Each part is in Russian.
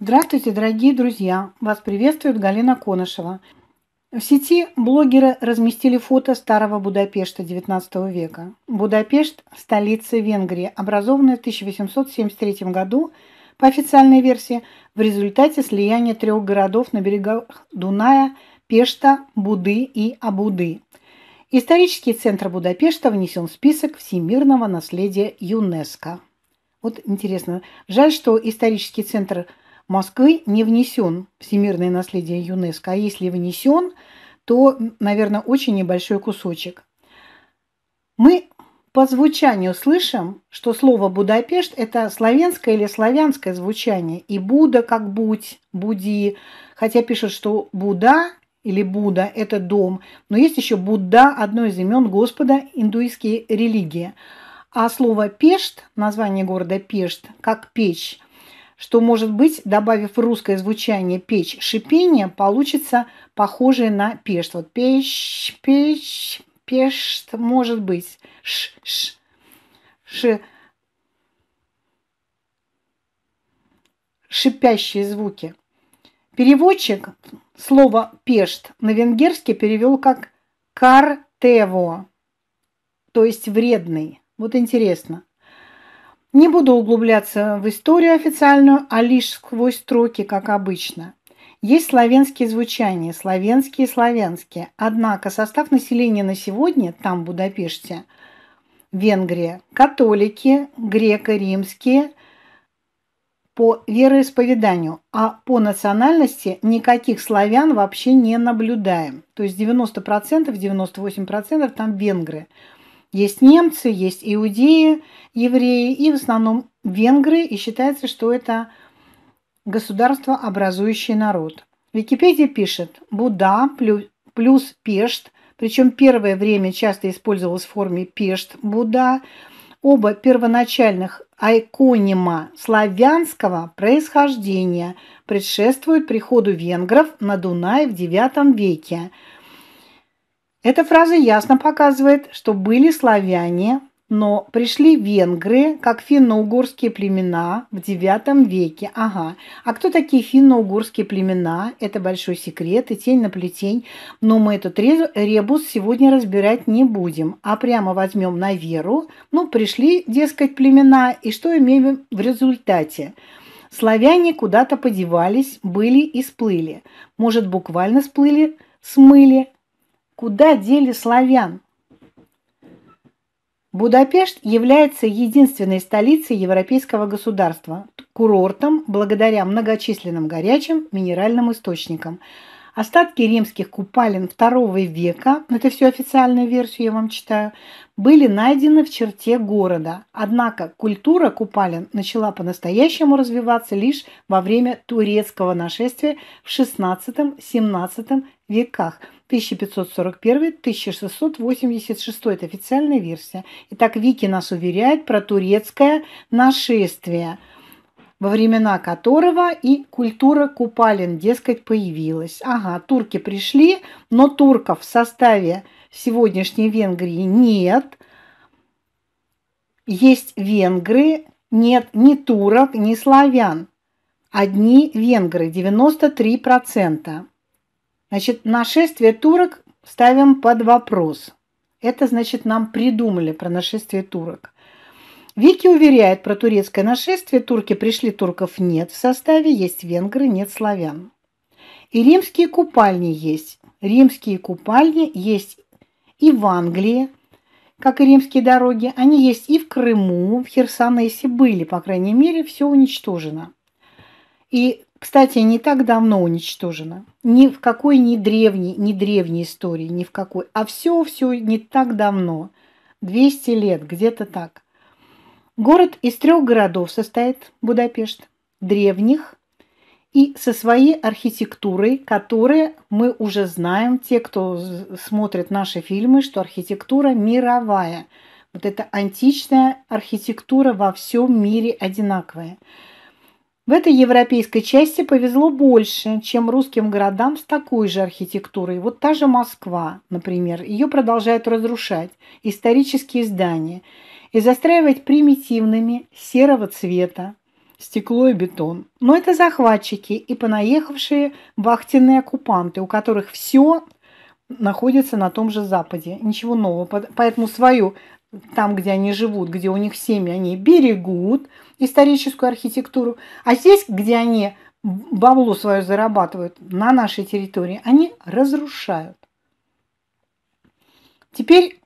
Здравствуйте, дорогие друзья! Вас приветствует Галина Конышева. В сети блогеры разместили фото старого Будапешта XIX века. Будапешт – столица Венгрии, образованная в 1873 году, по официальной версии, в результате слияния трех городов на берегах Дуная – Пешта, Буды и Абуды. Исторический центр Будапешта внесен в список всемирного наследия ЮНЕСКО. Вот интересно, жаль, что исторический центр – Москвы не внесен всемирное наследие ЮНЕСКО, а если внесен, то, наверное, очень небольшой кусочек. Мы по звучанию слышим, что слово «Будапешт» – это славянское или славянское звучание. И «Буда» как «будь», «буди». Хотя пишут, что «Буда» или Буда это дом. Но есть еще Будда, одно из имен Господа, индуистские религии. А слово «пешт», название города Пешт, как печь, что, может быть, добавив русское звучание печь шипение, получится похожее на пешт. Вот печь, печь, пешт, может быть, ш, ш, ш, шипящие звуки. Переводчик слово «пешт» на венгерский перевел как «картево», то есть «вредный». Вот интересно. Не буду углубляться в историю официальную, а лишь сквозь строки, как обычно. Есть славянские звучания, славянские и славянские. Однако состав населения на сегодня, там, в Будапеште, Венгрия, католики, греко-римские по вероисповеданию, а по национальности никаких славян вообще не наблюдаем. То есть 90%, 98% там венгры – есть немцы, есть иудеи, евреи и в основном венгры, и считается, что это государство, образующий народ. Википедия пишет «Буда плюс Пешт», причем первое время часто использовалось в форме Пешт Буда. Оба первоначальных айконима славянского происхождения предшествуют приходу венгров на Дунай в IX веке – эта фраза ясно показывает, что были славяне, но пришли венгры, как финно-угорские племена в IX веке. Ага. А кто такие финно-угорские племена? Это большой секрет и тень на плетень. Но мы этот ребус сегодня разбирать не будем, а прямо возьмем на веру. Ну, пришли, дескать, племена, и что имеем в результате? Славяне куда-то подевались, были и сплыли. Может, буквально сплыли, смыли – Куда дели славян? Будапешт является единственной столицей европейского государства, курортом благодаря многочисленным горячим минеральным источникам. Остатки римских купалин II века, это все официальную версию я вам читаю, были найдены в черте города. Однако культура купалин начала по-настоящему развиваться лишь во время турецкого нашествия в XVI-XVII веках – 1541-1686. Это официальная версия. Итак, Вики нас уверяет про турецкое нашествие, во времена которого и культура купалин, дескать, появилась. Ага, турки пришли, но турков в составе сегодняшней Венгрии нет. Есть венгры, нет ни турок, ни славян. Одни венгры, 93%. Значит, нашествие турок ставим под вопрос. Это значит, нам придумали про нашествие турок. Вики уверяет про турецкое нашествие. Турки пришли, турков нет в составе, есть венгры, нет славян. И римские купальни есть. Римские купальни есть и в Англии, как и римские дороги. Они есть и в Крыму, в Херсонесе были, по крайней мере, все уничтожено. И кстати, не так давно уничтожена. Ни в какой не древней, не древней истории, ни в какой. А все-все не так давно. 200 лет, где-то так. Город из трех городов состоит Будапешт. Древних и со своей архитектурой, которая мы уже знаем, те, кто смотрит наши фильмы, что архитектура мировая. Вот эта античная архитектура во всем мире одинаковая. В этой европейской части повезло больше, чем русским городам с такой же архитектурой. Вот та же Москва, например, ее продолжают разрушать, исторические здания, и застраивать примитивными серого цвета, стекло и бетон. Но это захватчики и понаехавшие вахтенные оккупанты, у которых все находится на том же Западе. Ничего нового. Поэтому свою, там, где они живут, где у них семьи, они берегут – историческую архитектуру. А здесь, где они бабло свое зарабатывают на нашей территории, они разрушают. Теперь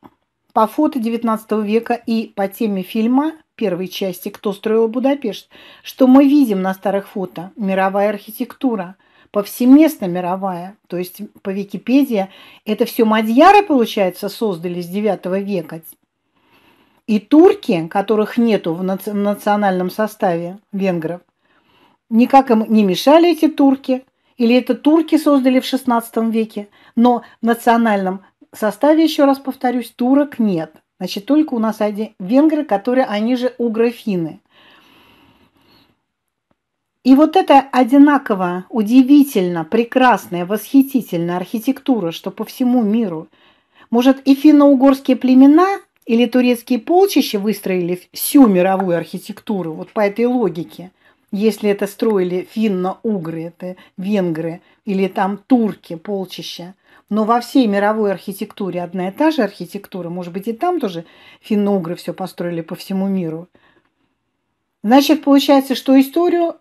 по фото 19 века и по теме фильма первой части «Кто строил Будапешт», что мы видим на старых фото? Мировая архитектура, повсеместно мировая. То есть по Википедии это все мадьяры, получается, создали с 9 века, и турки, которых нету в национальном составе венгров, никак им не мешали эти турки, или это турки создали в XVI веке, но в национальном составе, еще раз повторюсь, турок нет. Значит, только у нас один венгры, которые они же уграфины. И вот эта одинаково удивительно прекрасная, восхитительная архитектура, что по всему миру, может, и финно-угорские племена – или турецкие полчища выстроили всю мировую архитектуру вот по этой логике. Если это строили финно-угры, это венгры, или там турки, полчища. Но во всей мировой архитектуре одна и та же архитектура. Может быть, и там тоже финно-угры все построили по всему миру. Значит, получается, что историю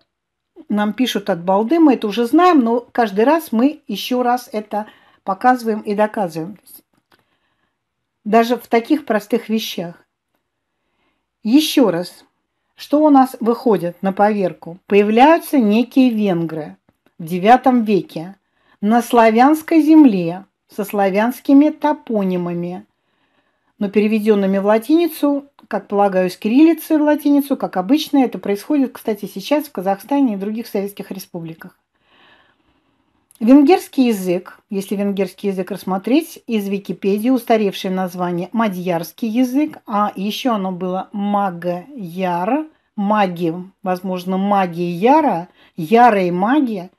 нам пишут от балды, мы это уже знаем, но каждый раз мы еще раз это показываем и доказываем даже в таких простых вещах. Еще раз, что у нас выходит на поверку? Появляются некие венгры в IX веке на славянской земле со славянскими топонимами, но переведенными в латиницу, как полагаю, с кириллицы в латиницу, как обычно это происходит, кстати, сейчас в Казахстане и других советских республиках. Венгерский язык, если венгерский язык рассмотреть, из Википедии устаревшее название мадьярский язык, а еще оно было магаяр, маги, возможно, магия яра, ярые маги.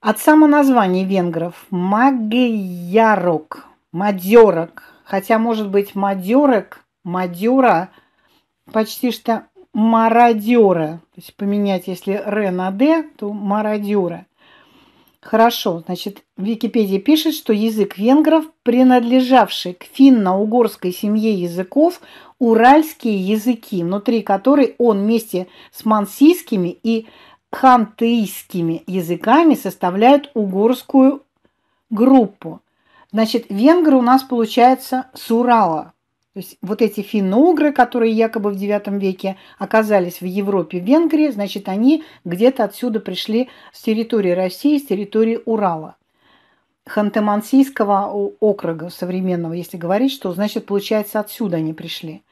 От самоназвания венгров магиярок, мадерок, хотя, может быть, мадерок, мадера, почти что мародера, то есть поменять, если Р на Д, то мародера. Хорошо, значит, в Википедии пишет, что язык венгров, принадлежавший к финно-угорской семье языков, уральские языки, внутри которой он вместе с мансийскими и хантыйскими языками составляют угорскую группу. Значит, венгры у нас получается с Урала. То есть вот эти финно-угры, которые якобы в IX веке оказались в Европе, в Венгрии, значит, они где-то отсюда пришли с территории России, с территории Урала. Ханты-Мансийского округа современного, если говорить, что значит, получается, отсюда они пришли.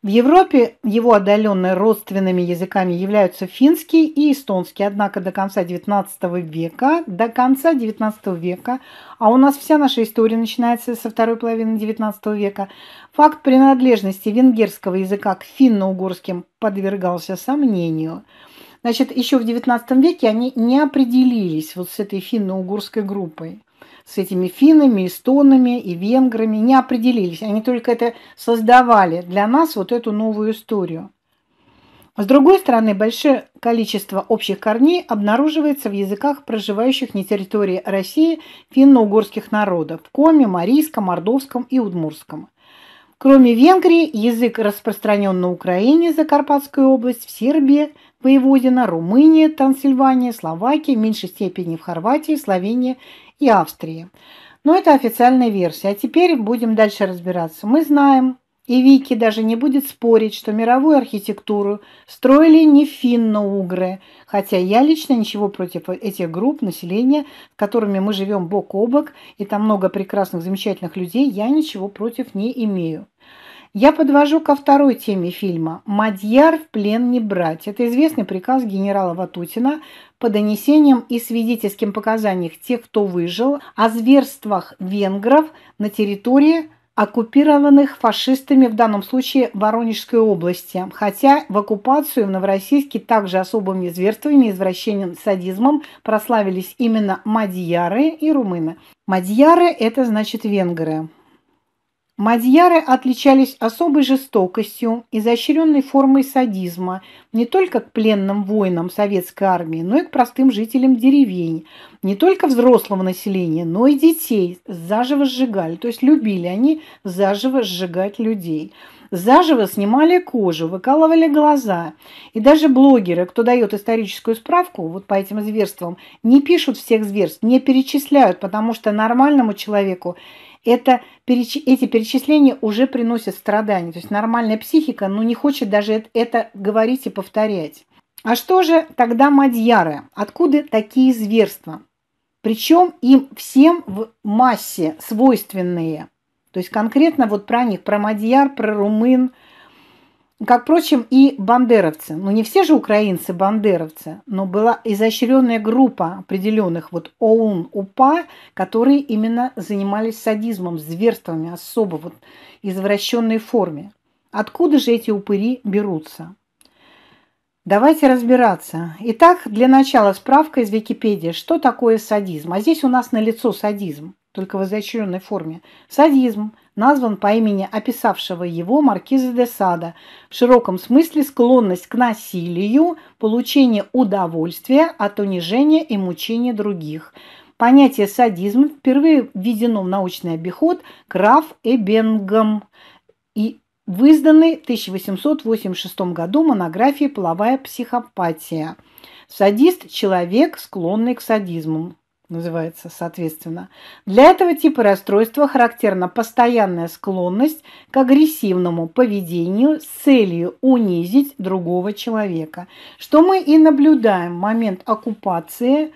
В Европе его отдаленные родственными языками являются финский и эстонский, однако до конца XIX века, до конца XIX века, а у нас вся наша история начинается со второй половины XIX века, факт принадлежности венгерского языка к финно-угорским подвергался сомнению. Значит, еще в XIX веке они не определились вот с этой финно-угорской группой с этими финами, эстонами и венграми не определились. Они только это создавали для нас вот эту новую историю. С другой стороны, большое количество общих корней обнаруживается в языках проживающих на территории России финно-угорских народов – коме, марийском, мордовском и удмурском. Кроме Венгрии, язык распространен на Украине, Закарпатскую область, в Сербии – Воеводина, Румыния, Трансильвания, Словакия, в меньшей степени в Хорватии, Словении и Австрии. Но это официальная версия. А теперь будем дальше разбираться. Мы знаем, и Вики даже не будет спорить, что мировую архитектуру строили не финно-угры, хотя я лично ничего против этих групп населения, с которыми мы живем бок о бок, и там много прекрасных, замечательных людей, я ничего против не имею. Я подвожу ко второй теме фильма «Мадьяр в плен не брать». Это известный приказ генерала Ватутина по донесениям и свидетельским показаниям тех, кто выжил, о зверствах венгров на территории оккупированных фашистами, в данном случае Воронежской области. Хотя в оккупацию в Новороссийске также особыми зверствами, извращением, садизмом прославились именно мадьяры и румыны. Мадьяры – это значит венгры. Мадьяры отличались особой жестокостью, изощренной формой садизма не только к пленным воинам советской армии, но и к простым жителям деревень, не только взрослого населения, но и детей заживо сжигали, то есть любили они заживо сжигать людей. Заживо снимали кожу, выкалывали глаза. И даже блогеры, кто дает историческую справку вот по этим зверствам, не пишут всех зверств, не перечисляют, потому что нормальному человеку это, эти перечисления уже приносят страдания. То есть нормальная психика ну, не хочет даже это говорить и повторять. А что же тогда мадьяры? Откуда такие зверства? Причем им всем в массе свойственные. То есть конкретно вот про них, про мадьяр, про румын – как, впрочем, и бандеровцы. Ну, не все же украинцы бандеровцы, но была изощренная группа определенных, вот ОУН, УПА, которые именно занимались садизмом, зверствами особо вот извращенной форме. Откуда же эти упыри берутся? Давайте разбираться. Итак, для начала справка из Википедии. Что такое садизм? А здесь у нас налицо садизм, только в изощренной форме. Садизм – назван по имени описавшего его маркиза де Сада. В широком смысле склонность к насилию, получение удовольствия от унижения и мучения других. Понятие садизм впервые введено в научный обиход Краф Эбенгом и в изданной в 1886 году монографии «Половая психопатия». Садист – человек, склонный к садизму называется, соответственно. Для этого типа расстройства характерна постоянная склонность к агрессивному поведению с целью унизить другого человека, что мы и наблюдаем в момент оккупации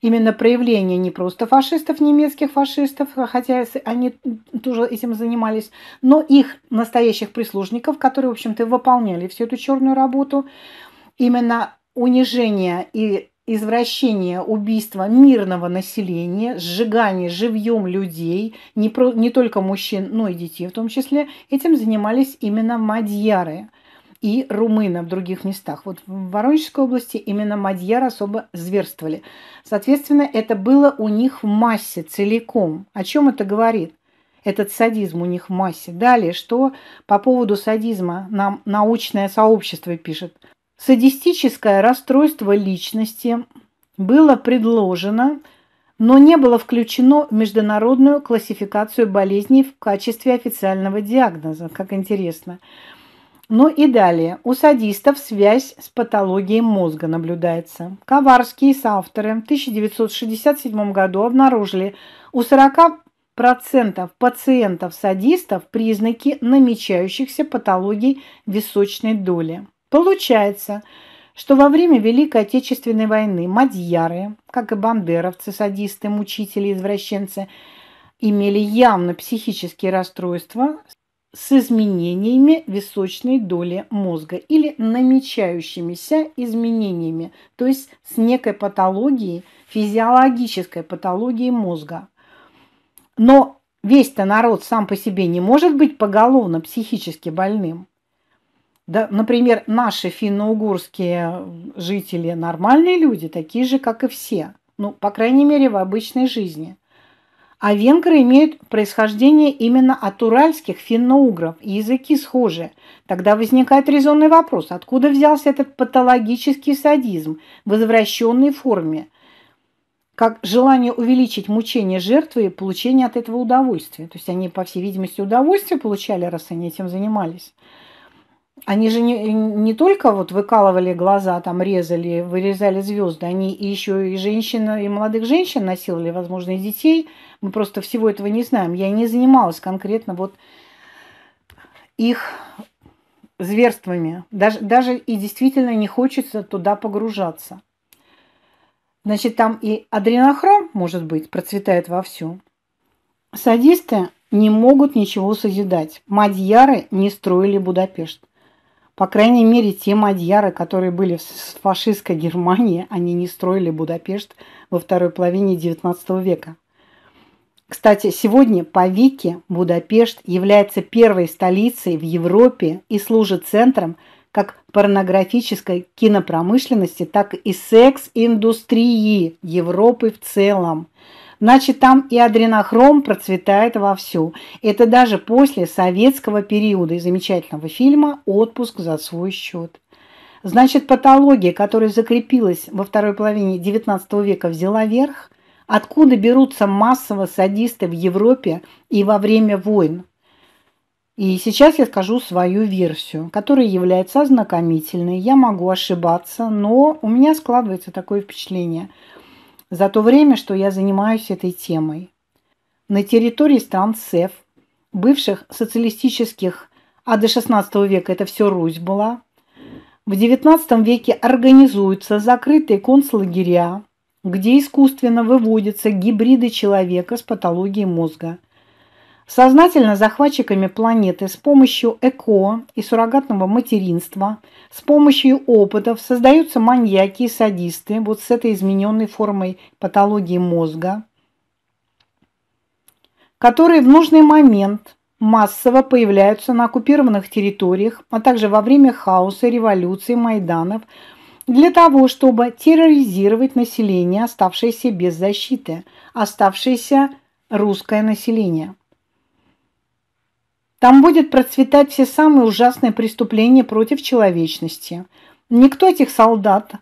именно проявление не просто фашистов, немецких фашистов, хотя они тоже этим занимались, но их настоящих прислужников, которые, в общем-то, выполняли всю эту черную работу, именно унижение и извращение, убийства мирного населения, сжигание живьем людей, не, про, не только мужчин, но и детей в том числе, этим занимались именно мадьяры и румыны в других местах. Вот в Воронежской области именно мадьяры особо зверствовали. Соответственно, это было у них в массе целиком. О чем это говорит? Этот садизм у них в массе. Далее, что по поводу садизма нам научное сообщество пишет. Садистическое расстройство личности было предложено, но не было включено в международную классификацию болезней в качестве официального диагноза, как интересно. Ну и далее. У садистов связь с патологией мозга наблюдается. Коварские соавторы в 1967 году обнаружили у 40 процентов пациентов-садистов признаки намечающихся патологий височной доли. Получается, что во время Великой Отечественной войны мадьяры, как и бандеровцы, садисты, мучители, извращенцы, имели явно психические расстройства с изменениями височной доли мозга или намечающимися изменениями, то есть с некой патологией, физиологической патологией мозга. Но весь-то народ сам по себе не может быть поголовно психически больным. Да, например, наши финно-угурские жители нормальные люди, такие же, как и все. Ну, по крайней мере, в обычной жизни. А венгры имеют происхождение именно от уральских финно-угров, языки схожи. Тогда возникает резонный вопрос, откуда взялся этот патологический садизм в извращенной форме, как желание увеличить мучение жертвы и получение от этого удовольствия. То есть они, по всей видимости, удовольствие получали, раз они этим занимались. Они же не, не только вот выкалывали глаза, там резали, вырезали звезды, они еще и женщин, и молодых женщин насиловали, возможно, и детей. Мы просто всего этого не знаем. Я не занималась конкретно вот их зверствами. Даже, даже и действительно не хочется туда погружаться. Значит, там и адренохром, может быть, процветает вовсю. Садисты не могут ничего созидать. Мадьяры не строили Будапешт. По крайней мере, те мадьяры, которые были в фашистской Германии, они не строили Будапешт во второй половине XIX века. Кстати, сегодня по Вике Будапешт является первой столицей в Европе и служит центром как порнографической кинопромышленности, так и секс-индустрии Европы в целом – Значит, там и адренохром процветает вовсю. Это даже после советского периода и замечательного фильма «Отпуск за свой счет». Значит, патология, которая закрепилась во второй половине XIX века, взяла верх? Откуда берутся массово садисты в Европе и во время войн? И сейчас я скажу свою версию, которая является ознакомительной. Я могу ошибаться, но у меня складывается такое впечатление – за то время, что я занимаюсь этой темой. На территории стран СЭФ, бывших социалистических, а до 16 века это все Русь была, в XIX веке организуются закрытые концлагеря, где искусственно выводятся гибриды человека с патологией мозга – Сознательно захватчиками планеты с помощью ЭКО и суррогатного материнства, с помощью опытов создаются маньяки и садисты вот с этой измененной формой патологии мозга, которые в нужный момент массово появляются на оккупированных территориях, а также во время хаоса, революции, майданов, для того, чтобы терроризировать население, оставшееся без защиты, оставшееся русское население. Там будет процветать все самые ужасные преступления против человечности. Никто этих солдат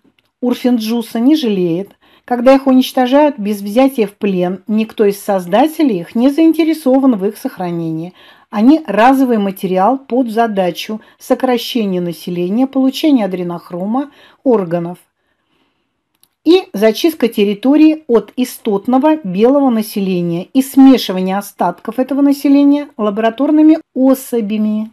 Урфинджуса не жалеет. Когда их уничтожают без взятия в плен, никто из создателей их не заинтересован в их сохранении. Они разовый материал под задачу сокращения населения, получения адренохрома, органов и зачистка территории от истотного белого населения и смешивание остатков этого населения лабораторными особями.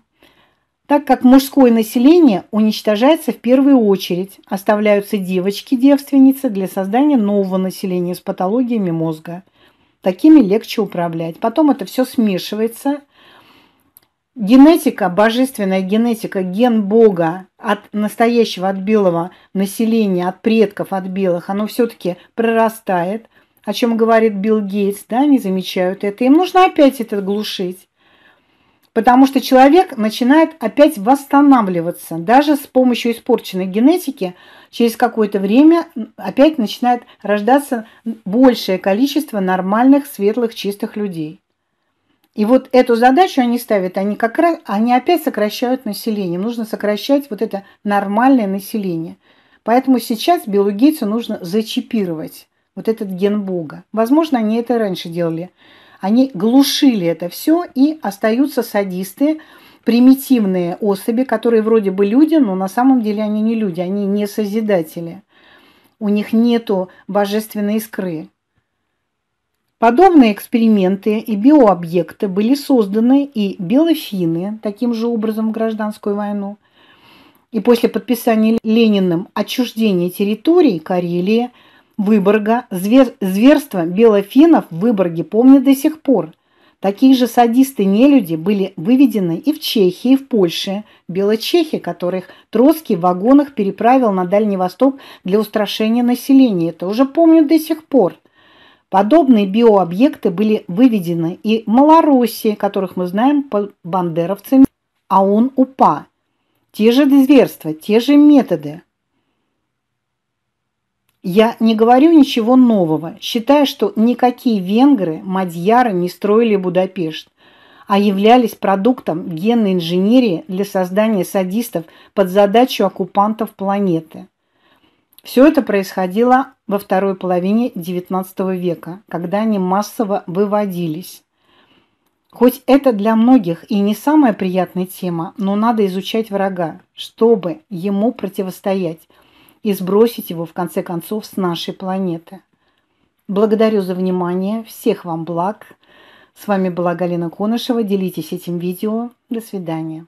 Так как мужское население уничтожается в первую очередь, оставляются девочки-девственницы для создания нового населения с патологиями мозга. Такими легче управлять. Потом это все смешивается – Генетика, божественная генетика, ген Бога от настоящего, от белого населения, от предков, от белых, оно все-таки прорастает, о чем говорит Билл Гейтс, да, они замечают это. Им нужно опять это глушить, потому что человек начинает опять восстанавливаться. Даже с помощью испорченной генетики через какое-то время опять начинает рождаться большее количество нормальных, светлых, чистых людей. И вот эту задачу они ставят, они как раз, они опять сокращают население. Нужно сокращать вот это нормальное население. Поэтому сейчас белугейцу нужно зачипировать вот этот ген Бога. Возможно, они это раньше делали. Они глушили это все и остаются садисты, примитивные особи, которые вроде бы люди, но на самом деле они не люди, они не созидатели. У них нету божественной искры. Подобные эксперименты и биообъекты были созданы и белофины таким же образом в гражданскую войну. И после подписания Лениным отчуждения территорий Карелии, Выборга, звер... зверство белофинов в Выборге помнят до сих пор. Такие же садисты-нелюди были выведены и в Чехии, и в Польше. Белочехи, которых Троцкий в вагонах переправил на Дальний Восток для устрашения населения. Это уже помнят до сих пор. Подобные биообъекты были выведены и в Малороссии, которых мы знаем по бандеровцами, а он УПА. Те же зверства, те же методы. Я не говорю ничего нового, считая, что никакие венгры, мадьяры не строили Будапешт, а являлись продуктом генной инженерии для создания садистов под задачу оккупантов планеты – все это происходило во второй половине XIX века, когда они массово выводились. Хоть это для многих и не самая приятная тема, но надо изучать врага, чтобы ему противостоять и сбросить его, в конце концов, с нашей планеты. Благодарю за внимание, всех вам благ. С вами была Галина Конышева. Делитесь этим видео. До свидания.